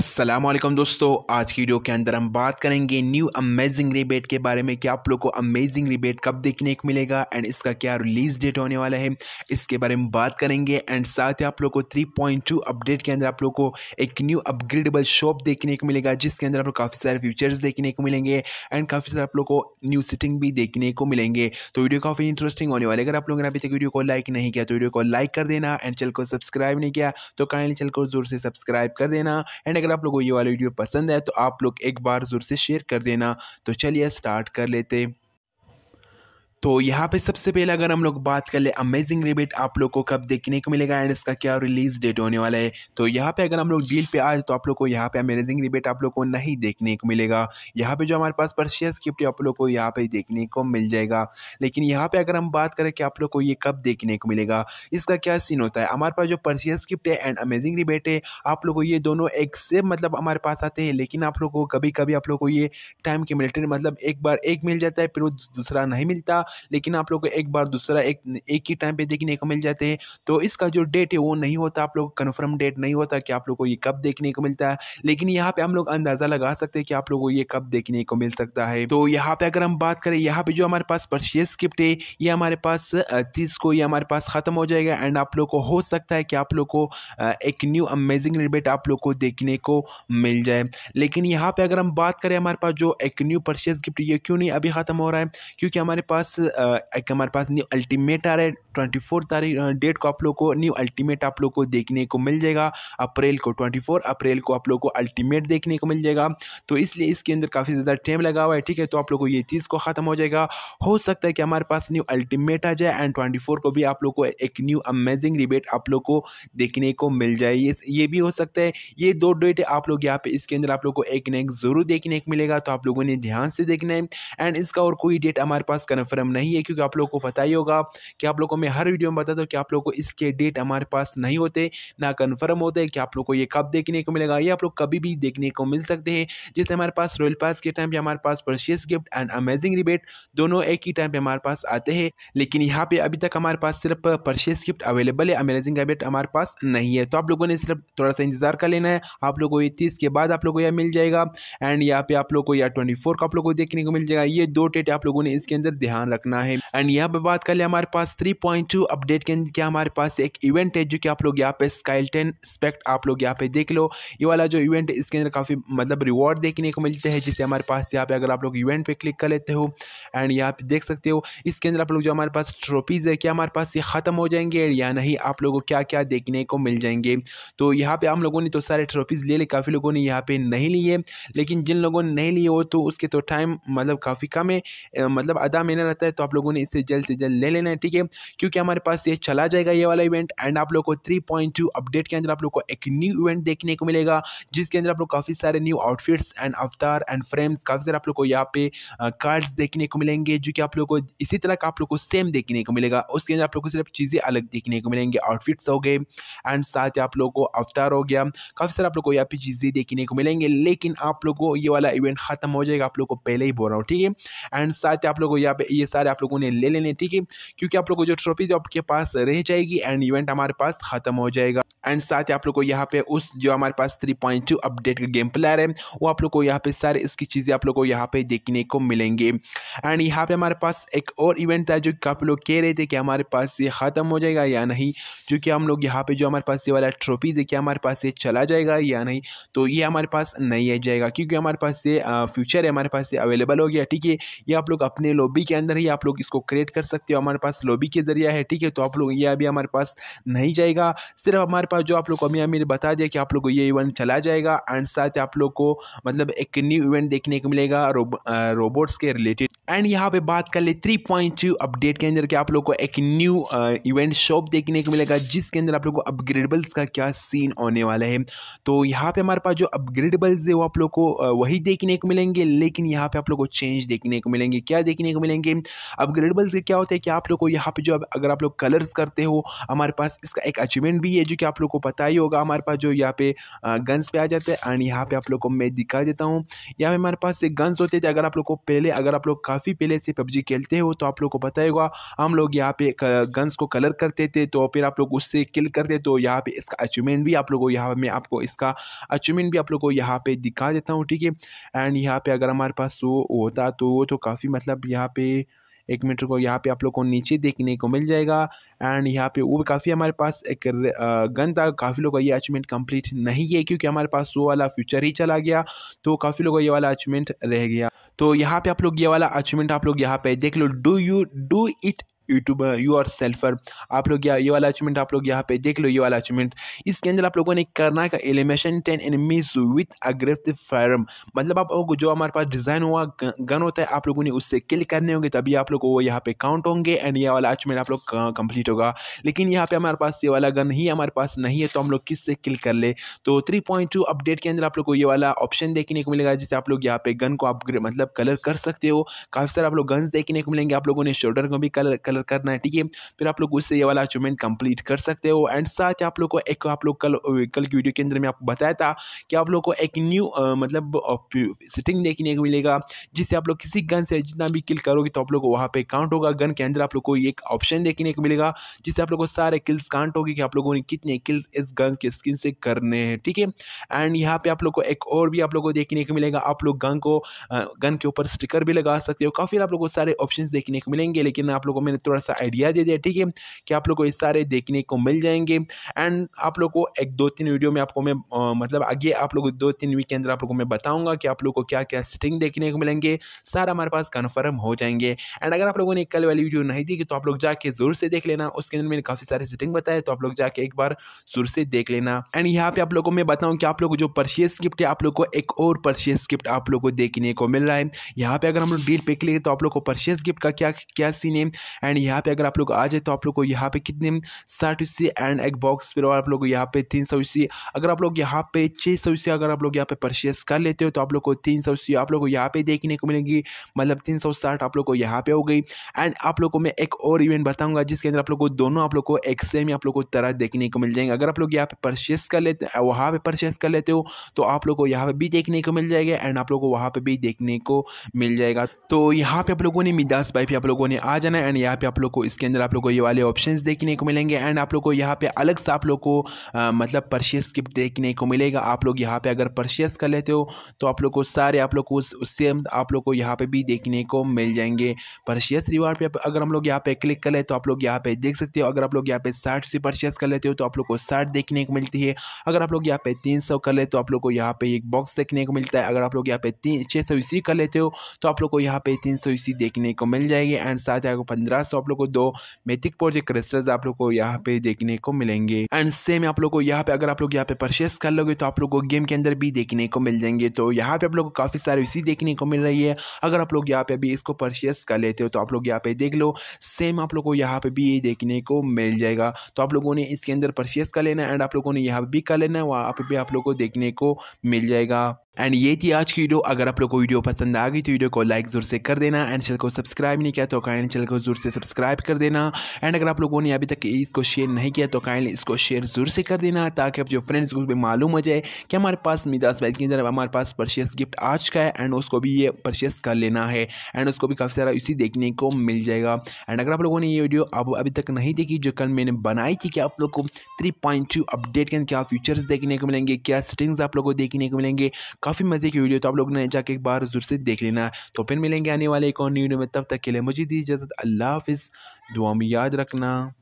असलम दोस्तों आज की वीडियो के अंदर हम बात करेंगे न्यू अमेजिंग रिबेट के बारे में कि आप लोग को अमेजिंग रिबेट कब देखने को मिलेगा एंड इसका क्या रिलीज डेट होने वाला है इसके बारे में बात करेंगे एंड साथ ही आप लोग को 3.2 अपडेट के अंदर आप लोग को एक न्यू अपग्रेडेबल शॉप देखने को मिलेगा जिसके अंदर आप लोग काफ़ी सारे फीचर्स देखने को मिलेंगे एंड काफ़ी सारे आप लोग को न्यू सिटिंग भी देखने को मिलेंगे तो वीडियो काफ़ी इंटरेस्टिंग होने वाली अगर आप लोगों ने अभी तक वीडियो को लाइक नहीं किया तो वीडियो को लाइक कर देना एंड चैनल को सब्सक्राइब नहीं किया तो काइंडली चैनल को जोर से सब्सक्राइब कर देना एंड अगर अगर आप लोगों को ये वाला वीडियो पसंद है तो आप लोग एक बार ज़ोर से शेयर कर देना तो चलिए स्टार्ट कर लेते तो यहाँ पे सबसे पहले अगर हम लोग बात कर ले अमेजिंग रिबेट आप लोग को कब देखने को मिलेगा एंड इसका क्या रिलीज डेट होने वाला है तो यहाँ पे अगर हम लोग डील पे आए तो आप लोग को यहाँ पे अमेजिंग रिबेट आप लोग को नहीं देखने को मिलेगा यहाँ पे जो हमारे पास परशियस गिफ्ट आप लोग को यहाँ पे देखने को मिल जाएगा लेकिन यहाँ पे अगर हम बात करें कि आप लोग को ये कब देखने को मिलेगा इसका क्या सीन होता है हमारे पास जो परशियस गिफ्ट है एंड अमेजिंग रिबेट है आप लोग को ये दोनों एक से मतलब हमारे पास आते हैं लेकिन आप लोग को कभी कभी आप लोग को ये टाइम के मिलते मतलब एक बार एक मिल जाता है फिर वो दूसरा नहीं मिलता लेकिन आप लोग को एक बार दूसरा एक एक ही टाइम पे देखने को मिल जाते हैं तो इसका जो डेट है वो नहीं होता आप लोग कन्फर्म डेट नहीं होता कि आप लोग को ये कब देखने को मिलता है लेकिन यहाँ पे हम लोग अंदाज़ा लगा सकते हैं कि आप लोग को ये कब देखने को मिल सकता है तो यहाँ पे अगर हम बात करें यहाँ पे जो हमारे पास परचेज स्क्रिप्ट है ये हमारे पास तीस को ये हमारे पास ख़त्म हो जाएगा एंड आप लोग को हो सकता है कि आप लोग को एक न्यू अमेजिंग रिबेट आप लोग को देखने को मिल जाए लेकिन यहाँ पे अगर हम बात करें हमारे पास जो एक न्यू परचेज गिफ्ट ये क्यों नहीं अभी ख़त्म हो रहा है क्योंकि हमारे पास एक हमारे पास न्यू अल्टीमेट आ रहा है ट्वेंटी फोर तारीख डेट को आप लोग को न्यू अल्टीमेट आप लोग को देखने को मिल जाएगा अप्रैल को ट्वेंटी फोर अप्रैल को आप लोग को अल्टीमेट देखने को मिल जाएगा तो इसलिए इसके अंदर काफ़ी ज़्यादा टाइम लगा हुआ है ठीक है तो आप लोग को ये चीज़ को ख़त्म हो जाएगा हो सकता है कि हमारे पास न्यू अल्टीमेट आ जाए एंड ट्वेंटी फोर को भी आप लोग को एक न्यू अमेजिंग रिबेट आप लोग को देखने को मिल जाए ये ये भी हो सकता है ये दो डेट आप लोग यहाँ पे इसके अंदर आप लोग को एक ना एक ज़रूर देखने को मिलेगा तो आप लोगों ने ध्यान से देखना है एंड इसका और कोई डेट हमारे पास कन्फर्म नहीं है क्योंकि आप लोगों को पता ही होगा कि आप लोगों को मैं हर वीडियो में बताता हूँ कि आप लोगों को इसके डेट हमारे पास नहीं होते ना कन्फर्म होते कि आप लोग को ये कब देखने को मिलेगा ये आप लोग कभी भी देखने को मिल सकते हैं जैसे हमारे पास रॉयल पास के टाइम पर हमारे पास precious gift and amazing rebate दोनों एक ही टाइम पर हमारे पास आते हैं लेकिन यहाँ पर अभी तक हमारे पास सिर्फ परशियस गिफ्ट अवेलेबल है अमेजिंग रिबेट हमारे पास नहीं है तो आप लोगों ने सिर्फ थोड़ा सा इंतजार कर लेना है आप लोगों को ये तीस के बाद आप लोग को यह मिल जाएगा एंड यहाँ पे आप लोग को या ट्वेंटी का आप लोगों को देखने को मिल जाएगा ये दो डेट आप लोगों ने इसके अंदर ध्यान रखना रखना है एंड यहाँ पे बात कर ले हमारे पास 3.2 अपडेट के क्या हमारे पास एक इवेंट है जो कि आप लोग यहाँ पे टेन स्पेक्ट आप लोग यहाँ पे देख लो ये वाला जो इवेंट है इसके अंदर काफ़ी मतलब रिवॉर्ड देखने को मिलते हैं जिसे हमारे पास यहाँ पे अगर आप लोग इवेंट पे क्लिक कर लेते हो एंड यहाँ पे देख सकते हो इसके अंदर आप लोग जो हमारे पास ट्रॉफीज़ है क्या हमारे पास ये ख़त्म हो जाएंगे या नहीं आप लोगों को क्या क्या देखने को मिल जाएंगे तो यहाँ पे हम लोगों ने तो सारे ट्रॉफीज़ ले ली काफ़ी लोगों ने यहाँ पे नहीं लिए लेकिन जिन लोगों ने नहीं लिए हो तो उसके तो टाइम मतलब काफ़ी कम है मतलब आधा महीना रहता है है तो आप लोगों ने इसे जल्द से जल्द ले लेना है ठीक है क्योंकि हमारे पास ये चला जाएगा ये वाला इवेंट एंड आप लोग को थ्री अपडेट के अंदर आप लोग को एक न्यू इवेंट देखने को मिलेगा जिसके अंदर आप लोग काफ़ी सारे new outfits and avatar and frames काफ़ी सारे आप लोग को यहाँ पे कार्ड्स देखने को मिलेंगे जो कि आप लोग को इसी तरह का आप लोग को सेम देखने को मिलेगा उसके अंदर आप लोग को सिर्फ चीज़ें अलग देखने को मिलेंगे आउटफिट्स हो गए एंड साथ ही आप लोग को अवतार हो गया काफ़ी सारे आप लोग को यहाँ पे चीज़ें देखने को मिलेंगे लेकिन आप लोग को ये वाला इवेंट खत्म हो जाएगा आप लोग को पहले ही बोल रहा हूँ ठीक है एंड साथ ही आप लोग को यहाँ पे ये सारे आप लोगों ने ले लेने ठीक है क्योंकि आप लोगों को जो जो आपके पास रह जाएगी एंड इवेंट हमारे पास खत्म हो जाएगा एंड साथ ही आप लोग को यहाँ पे उस जो हमारे पास 3.2 अपडेट का गेम प्लेयर है वो आप लोग को यहाँ पे सारे इसकी चीज़ें आप लोग को यहाँ पे देखने को मिलेंगे एंड यहाँ पे हमारे पास एक और इवेंट था जो काफ़ी लोग कह रहे थे कि हमारे पास ये ख़त्म हो जाएगा या नहीं जो कि हम लोग यहाँ पे जो हमारे पास ये वाला ट्रॉफीज है क्या हमारे पास ये चला जाएगा या नहीं तो ये हमारे पास नहीं आ जाएगा क्योंकि हमारे पास ये फ्यूचर है हमारे पास ये अवेलेबल हो गया ठीक है ये आप लोग अपने लॉबी के अंदर ही आप लोग इसको क्रिएट कर सकते हो हमारे पास लॉबी के ज़रिए है ठीक है तो आप लोग ये अभी हमारे पास नहीं जाएगा सिर्फ हमारे पास जो आप लोग को अभी मैंने बता दिया कि आप लोग को ये इवेंट चला जाएगा एंड साथ आप लोग को मतलब एक न्यू इवेंट देखने को मिलेगा रोबोट्स के रिलेटेड एंड यहाँ पे बात कर ले 3.2 अपडेट के अंदर कि आप लोग को एक न्यू इवेंट शॉप देखने को मिलेगा जिसके अंदर आप लोग को अपग्रेडेबल्स का क्या सीन होने वाला है तो यहाँ पे हमारे पास जो अपग्रेडेबल्स है वो आप लोग को वही देखने को मिलेंगे लेकिन यहाँ पे आप लोग को चेंज देखने को मिलेंगे क्या देखने को मिलेंगे अपग्रेडेबल्स के क्या होते हैं कि आप लोग को यहाँ पे जो अगर आप लोग कलर्स करते हो हमारे पास इसका एक अचीवमेंट भी है जो कि आप आप लोग को पता ही होगा हमारे पास जो यहाँ पे गन्स पे आ जाते हैं एंड यहाँ पे आप लोग को मैं दिखा देता हूँ यहाँ पे हमारे पास से गन्स होते थे अगर आप लोग को पहले अगर आप लोग काफ़ी पहले से पबजी खेलते हो तो आप लोग को पता ही होगा हम लोग यहाँ पे गन्स को कलर करते थे तो फिर आप लोग उससे किल करते तो यहाँ पे इसका अचीवमेंट भी आप लोग को यहाँ मैं आपको इसका अचीवमेंट भी आप लोग को यहाँ पे दिखा देता हूँ ठीक है एंड यहाँ पे अगर हमारे पास वो होता तो वो तो काफ़ी मतलब यहाँ पे एक मीटर को यहाँ पे आप लोग को नीचे देखने को मिल जाएगा एंड यहाँ पे वो भी काफ़ी हमारे पास एक गन था काफ़ी लोग का ये अचीवमेंट कंप्लीट नहीं है क्योंकि हमारे पास वो वाला फ्यूचर ही चला गया तो काफ़ी लोग का ये वाला अचीवमेंट रह गया तो यहाँ पे आप लोग ये वाला अचीवमेंट आप लोग यहाँ पे देख लो do you do it YouTuber you are selfer आप लोग ये वाला अचीवमेंट आप लोग यहाँ पे देख लो ये वाला अचीवमेंट इसके अंदर आप लोगों ने करना का elimination ten enemies with aggressive fire मतलब आप लोगों को जो हमारे पास डिज़ाइन हुआ गन होता है आप लोगों ने उससे किल करने होंगे तभी आप लोग वो यहाँ पे काउंट होंगे एंड ये वाला अचीवमेंट आप लोग कंप्लीट होगा लेकिन यहाँ पे हमारे पास ये वाला गन ही हमारे पास नहीं है तो हम लोग किस से किल कर ले तो थ्री पॉइंट टू अपडेट के अंदर आप लोग को ये वाला ऑप्शन देखने को मिलेगा जिससे आप लोग यहाँ पे गन को अपग्रेड मतलब कलर कर सकते हो काफ़ी सारे आप लोग गन्स देखने को मिलेंगे आप लोगों ने शोल्डर को भी कलर कलर कलर करना है ठीक है फिर आप लोग उससे ये वाला अचीवमेंट कंप्लीट कर सकते हो एंड साथ ही आप लोग को एक आप लोग कल कल की वीडियो के अंदर में आपको बताया था कि आप लोग को एक न्यू मतलब सेटिंग देखने को मिलेगा जिससे आप लोग किसी गन से जितना भी किल करोगे तो आप लोग को वहाँ पर काउंट होगा गन के अंदर आप लोग को एक ऑप्शन देखने को मिलेगा जिससे आप लोग को सारे किल्स काउंट होगी कि आप लोगों ने कितने किल्स इस गन के स्किन से करने हैं ठीक है एंड यहाँ पर आप लोग को एक और भी आप लोग को देखने को मिलेगा आप लोग गन को गन के ऊपर स्टिकर भी लगा सकते हो काफ़ी आप लोग को सारे ऑप्शन देखने को मिलेंगे लेकिन आप लोगों को मैंने थोड़ा सा आइडिया दे दिया ठीक है कि आप लोग को इस सारे देखने को मिल जाएंगे एंड आप लोग को एक दो तीन वीडियो में आपको मैं मतलब आगे आप लोग दो तीन वीक के अंदर आप लोग को मैं बताऊँगा कि आप लोग को क्या क्या सेटिंग देखने को मिलेंगे सारा हमारे पास कन्फर्म हो जाएंगे एंड अगर आप लोगों ने कल वाली वीडियो नहीं देखी तो आप लोग जाके जोर से देख लेना उसके अंदर मैंने काफ़ी सारे सेटिंग बताए तो आप लोग जाके एक बार जोर से देख लेना एंड यहाँ पे आप लोगों को मैं बताऊँ कि आप लोग जो परचेज गिफ्ट है आप लोग को एक और परचेज गिफ्ट आप लोग को देखने को मिल रहा है यहाँ पे अगर हम लोग डील पे क्लिक तो आप लोग को परचेज गिफ्ट का क्या क्या सीन है एंड यहाँ पे अगर आप लोग आ जाए तो आप लोग को यहाँ पे कितने साठ यूसी एंड एक बॉक्स फिर आप लोग यहाँ पे तीन सौ यूसी अगर आप लोग यहाँ पे छः सौ यूसी अगर आप लोग यहाँ पे परचेस कर लेते हो तो आप लोग को तीन सौ यूसी आप लोग को यहाँ पे देखने को मिलेगी मतलब तीन सौ साठ आप लोग को यहाँ पे हो गई एंड आप लोग को मैं एक और इवेंट बताऊँगा जिसके अंदर आप लोग को दोनों आप लोग को एक सेम ही आप लोग को तरह देखने को मिल जाएंगे अगर आप लोग यहाँ पे परचेस कर लेते हैं वहाँ पर परचेस कर लेते हो तो आप लोग को यहाँ पर भी देखने को मिल जाएगा एंड आप लोग को वहाँ पर भी देखने को मिल जाएगा तो यहाँ पे आप लोगों ने मिदास भाई भी आप लोगों ने आ जाना एंड यहाँ पे आप लोग को इसके अंदर आप लोग को ये वाले ऑप्शन देखने को मिलेंगे एंड आप लोग को यहाँ पे अलग से आप लोग को आ, मतलब परचेस स्किप देखने को मिलेगा आप लोग यहाँ पे अगर परचेस कर लेते हो तो आप लोग को सारे आप लोग को उससे आप लोग को यहाँ पे भी देखने को मिल जाएंगे परचेस रिवार्ड पे अगर हम लोग यहाँ पे क्लिक कर ले तो आप लोग यहाँ पे देख सकते हो अगर आप लोग यहाँ पे साठ से परचेस कर लेते हो तो आप लोग को साठ देखने को मिलती है अगर आप लोग यहाँ पे तीन सौ कर ले तो आप लोग को यहाँ पे एक बॉक्स देखने को मिलता है अगर आप लोग यहाँ पे तीन छः सौ इसी कर लेते हो तो आप लोग को यहाँ पे तीन सौ इसी देखने को मिल जाएगी एंड साथ ही आपको पंद्रह तो आप लोग को दो मेथिक पोर्जिक क्रिस्टल्स आप लोग को यहाँ पे देखने को मिलेंगे एंड सेम आप लोग को यहाँ पे अगर आप लोग यहाँ पे परचेस कर लोगे तो आप लोग को गेम के अंदर भी देखने को मिल जाएंगे तो यहाँ पे आप लोग को काफ़ी सारे उसी देखने को मिल रही है अगर आप लोग यहाँ पे अभी इसको परचेस कर लेते हो तो आप लोग यहाँ पे देख लो सेम आप लोग को यहाँ पे भी ये देखने को मिल जाएगा तो आप लोगों ने इसके अंदर परचेस कर लेना एंड आप लोगों ने यहाँ भी कर लेना है वहाँ पे भी आप लोग को देखने को मिल जाएगा एंड ये थी आज की वीडियो अगर आप लोग को वीडियो पसंद आ गई तो वीडियो को लाइक जरूर से कर देना एंड चैनल को सब्सक्राइब नहीं किया तो काइंड चैनल को जरूर से सब्सक्राइब कर देना एंड अगर आप लोगों ने अभी तक इसको शेयर नहीं किया तो काइंडली इसको शेयर जरूर से कर देना ताकि आप जो फ्रेंड्स को भी मालूम हो जाए कि हमारे पास मिदास बैज की जरा हमारे पास परचेस गिफ्ट आज का है एंड उसको भी ये परचेस कर लेना है एंड उसको भी काफ़ी सारा इसी देखने को मिल जाएगा एंड अगर आप लोगों ने ये वीडियो अब अभी तक नहीं देखी जो कल मैंने बनाई थी कि आप लोग को थ्री अपडेट के अंदर क्या फीचर्स देखने को मिलेंगे क्या सेटिंग्स आप लोग को देखने को मिलेंगे काफ़ी मज़े की वीडियो तो आप लोग ने जाके एक बार जरूर से देख लेना तो फिर मिलेंगे आने वाले एक और न्यू वीडियो में तब तक के लिए मुझे दी इजाज़त अल्लाह हाफिज़ दुआ में याद रखना